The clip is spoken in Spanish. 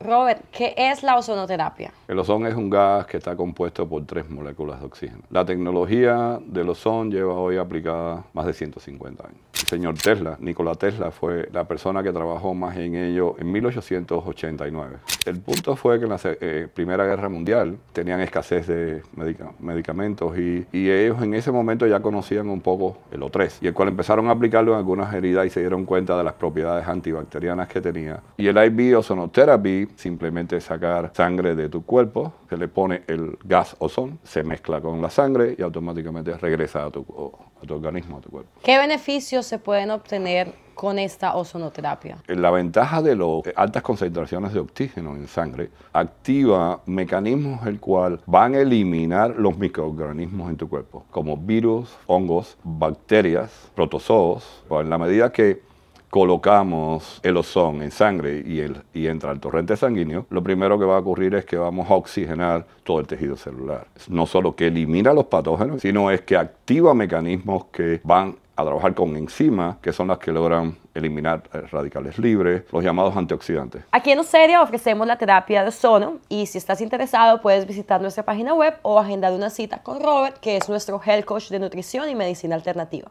Robert, ¿qué es la ozonoterapia? El ozón es un gas que está compuesto por tres moléculas de oxígeno. La tecnología del ozón lleva hoy aplicada más de 150 años señor Tesla. Nikola Tesla fue la persona que trabajó más en ello en 1889. El punto fue que en la eh, Primera Guerra Mundial tenían escasez de medicamentos y, ellos en ese momento ya conocían un poco el O3 y el cual empezaron a aplicarlo en algunas heridas y se dieron cuenta de las propiedades antibacterianas que tenía. Y el IV sonoterapy simplemente sacar sangre de tu cuerpo, se le pone el gas ozón, se mezcla con la sangre y automáticamente regresa a tu, a tu organismo, a tu cuerpo. ¿Qué beneficios se pueden obtener con esta ozonoterapia? Eh, la ventaja de las eh, altas concentraciones de oxígeno en sangre activa mecanismos el cual van a eliminar los microorganismos en tu cuerpo, como virus, hongos, bacterias, protozoos. Pues, en la medida que colocamos el ozón en sangre y, y entra al torrente sanguíneo, lo primero que va a ocurrir es que vamos a oxigenar todo el tejido celular. No solo que elimina los patógenos, sino es que activa mecanismos que van a trabajar con enzimas que son las que logran eliminar radicales libres, los llamados antioxidantes. Aquí en Ocedia ofrecemos la terapia de ozono y si estás interesado puedes visitar nuestra página web o agendar una cita con Robert, que es nuestro health coach de nutrición y medicina alternativa.